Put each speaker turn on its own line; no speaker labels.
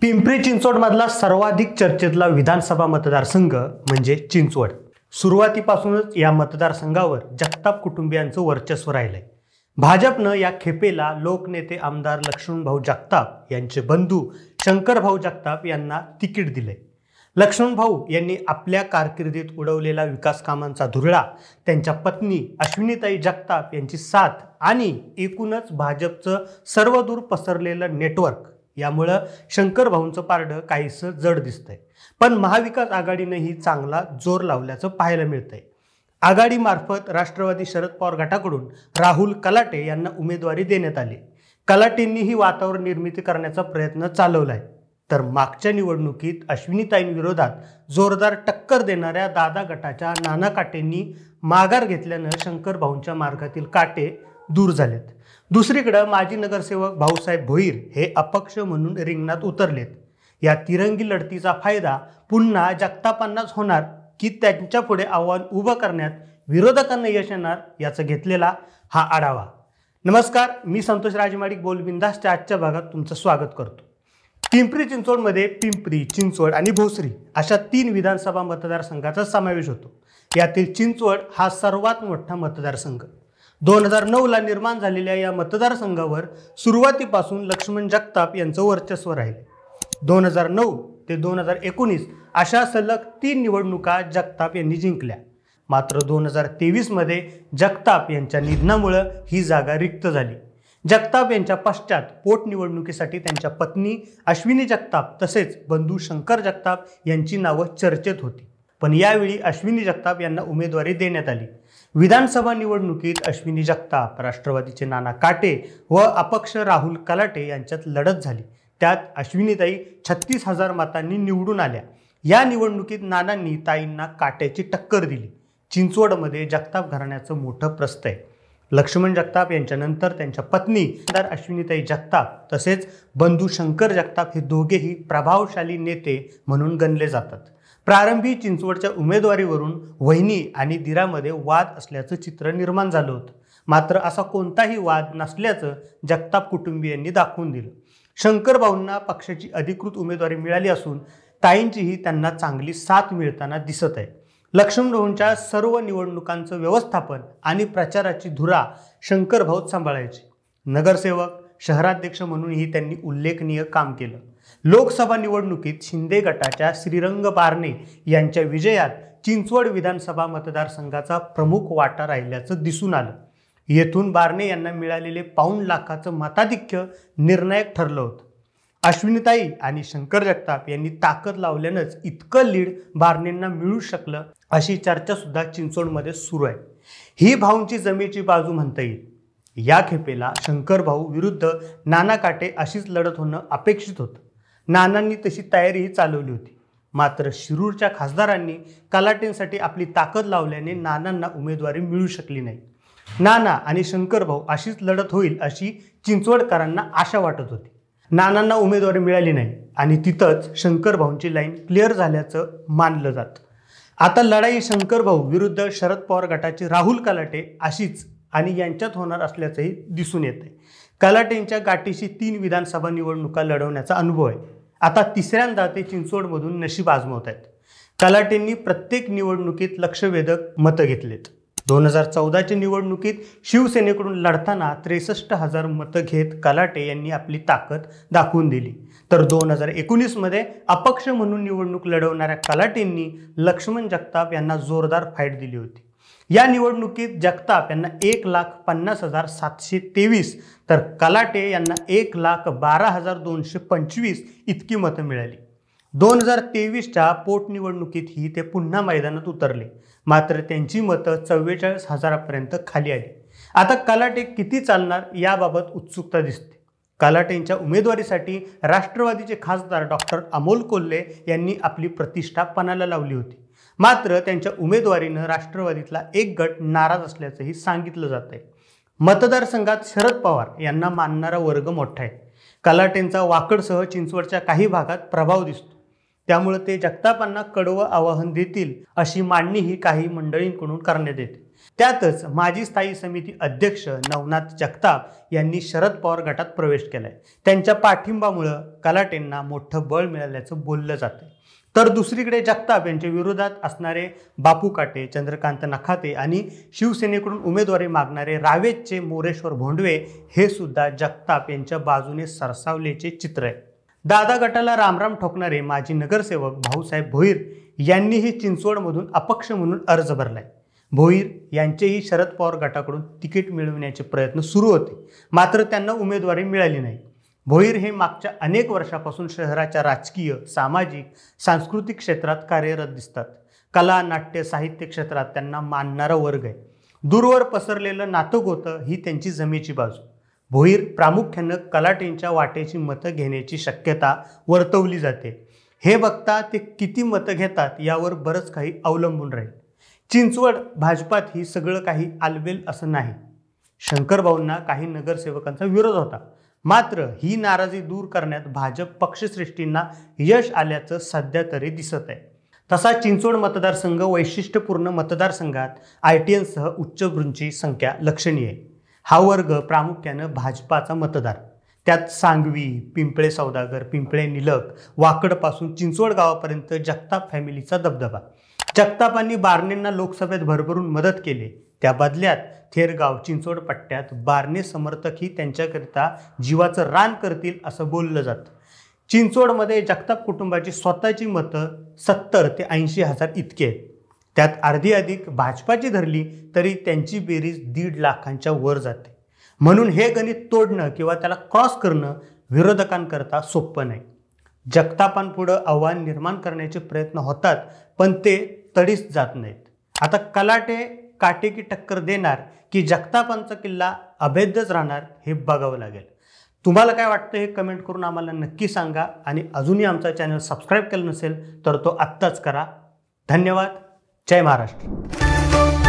पिंपरी चिंचवडमधला सर्वाधिक चर्चेतला विधानसभा मतदारसंघ म्हणजे चिंचवड सुरुवातीपासूनच या मतदारसंघावर जगताप कुटुंबियांचं वर्चस्व राहिलंय भाजपनं या खेपेला लोकनेते आमदार लक्ष्मणभाऊ जगताप यांचे बंधू शंकरभाऊ जगताप यांना तिकीट दिले लक्ष्मणभाऊ यांनी आपल्या कारकिर्दीत उडवलेला विकास कामांचा धुरळा त्यांच्या पत्नी अश्विनीताई जगताप यांची साथ आणि एकूणच भाजपचं सर्वदूर पसरलेलं नेटवर्क यामुळं शंकरभाऊंचं पारडं काहीसं जड दिसतंय पण महाविकास आघाडीनेही चांगला जोर लावल्याचं पाहायला मिळतंय आघाडीमार्फत राष्ट्रवादी शरद पवार गटाकडून राहुल कलाटे यांना उमेदवारी देण्यात आली कलाटेंनीही वातावरण निर्मिती करण्याचा प्रयत्न चालवलाय तर मागच्या निवडणुकीत अश्विनीताईंविरोधात जोरदार टक्कर देणाऱ्या दादा गटाच्या नाना काटेंनी माघार घेतल्यानं शंकरभाऊंच्या मार्गातील काटे दूर झालेत दुसरीकडं माजी नगरसेवक भाऊसाहेब भोईर हे अपक्ष म्हणून रिंगणात उतरलेत या तिरंगी लढतीचा फायदा पुन्हा जगतापांनाच होणार की त्यांच्या पुढे आव्हान उभं करण्यात विरोधकांना यश येणार याचा घेतलेला हा आढावा नमस्कार मी संतोष राजमाडिक बोलबिंदासच्या आजच्या भागात तुमचं स्वागत करतो पिंपरी चिंचवडमध्ये पिंपरी चिंचवड आणि भोसरी अशा तीन विधानसभा मतदारसंघाचा समावेश होतो यातील चिंचवड हा सर्वात मोठा मतदारसंघ दोन हजार नऊला निर्माण झालेल्या या मतदारसंघावर सुरुवातीपासून लक्ष्मण जगताप यांचं वर्चस्व राहिले दोन हजार नऊ ते दोन हजार एकोणीस अशा सलग तीन निवडणुका जगताप यांनी जिंकल्या मात्र दोन हजार तेवीसमध्ये जगताप यांच्या निधनामुळं ही जागा रिक्त झाली जगताप यांच्या पश्चात पोटनिवडणुकीसाठी त्यांच्या पत्नी अश्विनी जगताप तसेच बंधू शंकर जगताप यांची नावं चर्चेत होती पण यावेळी अश्विनी जगताप यांना उमेदवारी देण्यात आली विधानसभा निवडणुकीत अश्विनी जगताप राष्ट्रवादीचे नाना काटे व अपक्ष राहुल कलाटे यांच्यात लढत झाली त्यात अश्विनीताई छत्तीस हजार मतांनी निवडून आल्या या निवडणुकीत नानांनी ताईंना काट्याची टक्कर दिली चिंचवडमध्ये जगताप घराण्याचं मोठं प्रस्त आहे लक्ष्मण जगताप यांच्यानंतर त्यांच्या पत्नी तर अश्विनीताई जगताप तसेच बंधू शंकर जगताप हे दोघेही प्रभावशाली नेते म्हणून गणले जातात प्रारंभी चिंचवडच्या उमेदवारीवरून वहिनी आणि दिरामध्ये वाद असल्याचं चित्र निर्माण झालं होतं मात्र असा कोणताही वाद नसल्याचं जगताप कुटुंबियांनी दाखवून दिलं शंकरभाऊंना पक्षाची अधिकृत उमेदवारी मिळाली असून ताईंचीही त्यांना चांगली साथ मिळताना दिसत आहे लक्ष्मणभाऊंच्या सर्व निवडणुकांचं व्यवस्थापन आणि प्रचाराची धुरा शंकरभाऊ सांभाळायची नगरसेवक शहराध्यक्ष म्हणूनही त्यांनी उल्लेखनीय काम केलं लोकसभा निवडणुकीत शिंदे गटाच्या श्रीरंग बारणे यांच्या विजयात चिंचवड विधानसभा मतदारसंघाचा प्रमुख वाटा राहिल्याचं दिसून आलं येथून बारणे यांना मिळालेले पाऊण लाखाचं मताधिक्य निर्णायक ठरलं होतं अश्विनीताई आणि शंकर जगताप यांनी ताकद लावल्यानंच इतकं लीड बारणेंना मिळू शकलं अशी चर्चा सुद्धा चिंचवडमध्ये सुरू आहे ही भाऊंची जमेची बाजू म्हणता येईल या खेपेला शंकरभाऊ विरुद्ध नाना काटे अशीच लढत होणं अपेक्षित होतं नानांनी तशी तयारीही चालवली होती मात्र शिरूरच्या खासदारांनी कलाटेंसाठी आपली ताकद लावल्याने नानांना उमेदवारी मिळू शकली नाही नाना आणि शंकरभाऊ अशीच लढत होईल अशी चिंचवडकरांना आशा वाटत होती नानांना उमेदवारी मिळाली नाही आणि तिथंच शंकरभाऊंची लाईन क्लिअर झाल्याचं मानलं जातं आता लढाई शंकरभाऊ विरुद्ध शरद पवार गटाचे राहुल कलाटे अशीच आणि यांच्यात होणार असल्याचंही दिसून आहे कलाटेंच्या गाठीशी तीन विधानसभा निवडणुका लढवण्याचा अनुभव आहे आता तिसऱ्यांदा ते चिंचवडमधून नशीब आजमावत आहेत कलाटेंनी प्रत्येक निवडणुकीत लक्षवेधक मतं घेतलेत दोन हजार चौदाच्या निवडणुकीत शिवसेनेकडून लढताना त्रेसष्ट हजार मतं घेत कलाटे यांनी आपली ताकद दाखवून दिली तर दोन हजार एकोणीसमध्ये अपक्ष म्हणून निवडणूक लढवणाऱ्या कलाटेंनी लक्ष्मण जगताप यांना जोरदार फाईट दिली होती या निवडणुकीत जगताप यांना एक लाख पन्नास हजार सातशे तेवीस तर कलाटे यांना एक लाख बारा हजार दोनशे पंचवीस इतकी मतं मिळाली दोन हजार तेवीसच्या पोटनिवडणुकीतही ते पुन्हा मैदानात उतरले मात्र त्यांची मतं चव्वेचाळीस हजारापर्यंत खाली आली आता कलाटे किती चालणार याबाबत उत्सुकता दिसते कलाटेंच्या उमेदवारीसाठी राष्ट्रवादीचे खासदार डॉक्टर अमोल कोल्हे यांनी आपली प्रतिष्ठा पणाला लावली होती मात्र त्यांच्या उमेदवारीनं राष्ट्रवादीतला एक गट नाराज असल्याचंही सांगितलं जात आहे मतदारसंघात शरद पवार यांना मानणारा वर्ग मोठा आहे कलाटेंचा वाकडसह चिंचवडच्या काही भागात प्रभाव दिसतो त्यामुळे ते जगतापांना कडवं आवाहन देतील अशी मांडणीही काही मंडळींकडून करण्यात येते त्यातच माजी स्थायी समिती अध्यक्ष नवनाथ जगताप यांनी शरद पवार गटात प्रवेश केलाय त्यांच्या पाठिंबामुळं कलाटेंना मोठं बळ मिळाल्याचं बोललं जातं तर दुसरीकडे जगताप यांच्या विरोधात असणारे बापू काटे चंद्रकांत नखाते आणि शिवसेनेकडून उमेदवारी मागणारे रावेतचे मोरेश्वर भोंडवे हे सुद्धा जगताप यांच्या बाजूने सरसावलेचे चित्र आहे दादा गटाला रामराम ठोकणारे माजी नगरसेवक भाऊसाहेब भोईर यांनीही चिंचवडमधून अपक्ष म्हणून अर्ज भरलाय भोईर यांचेही शरद पवार गटाकडून तिकीट मिळवण्याचे प्रयत्न सुरू होते मात्र त्यांना उमेदवारी मिळाली नाही भोईर हे मागच्या अनेक वर्षापासून शहराच्या राजकीय सामाजिक सांस्कृतिक क्षेत्रात कार्यरत दिसतात कला नाट्य साहित्य क्षेत्रात त्यांना मानणारा वर्ग आहे दूरवर पसरलेलं नातं होतं ही त्यांची जमेची बाजू भोईर प्रामुख्यानं कलाटेंच्या वाटेची मतं घेण्याची शक्यता वर्तवली जाते हे बघता ते किती मतं घेतात यावर बरंच काही अवलंबून राहील चिंचवड भाजपात ही सगळं काही आलवेल असं नाही शंकरभाऊंना काही नगरसेवकांचा विरोध होता मात्र ही नाराजी दूर करण्यात भाजप पक्षश्रेष्ठींना यश आल्याचं सध्या तरी दिसत आहे तसा चिंचवड मतदारसंघ वैशिष्ट्यपूर्ण मतदारसंघात आय टी एनसह उच्चभ्रूंची संख्या लक्षणीय हा वर्ग प्रामुख्यानं भाजपाचा मतदार त्यात सांगवी पिंपळे सौदागर पिंपळे निलक वाकडपासून चिंचवड गावापर्यंत जगताप फॅमिलीचा दबदबा जगतापांनी बारणेंना लोकसभेत भरभरून मदत केली त्या बदल्यात थेरगाव चिंचवड पट्ट्यात बारणे समर्थकही त्यांच्याकरिता जीवाचं रान करतील असं बोललं जातं चिंचवडमध्ये जगताप कुटुंबाची स्वतःची मतं सत्तर ते ऐंशी हजार इतके आहेत त्यात अर्धी अधिक भाजपाची धरली तरी त्यांची बेरीज दीड लाखांच्या वर जाते म्हणून हे गणित तोडणं किंवा त्याला क्रॉस करणं विरोधकांकरता सोपं नाही जगतापांपुढं आव्हान निर्माण करण्याचे प्रयत्न होतात पण ते तडीच जात नाहीत आता कलाटे काटेकी टक्कर देणार की जगतापांचा किल्ला अभेद्यच राहणार हे बघावं लागेल तुम्हाला काय वाटतं हे कमेंट करून आम्हाला नक्की सांगा आणि अजूनही आमचा चॅनल सबस्क्राईब केलं नसेल तर तो आत्ताच करा धन्यवाद जय महाराष्ट्र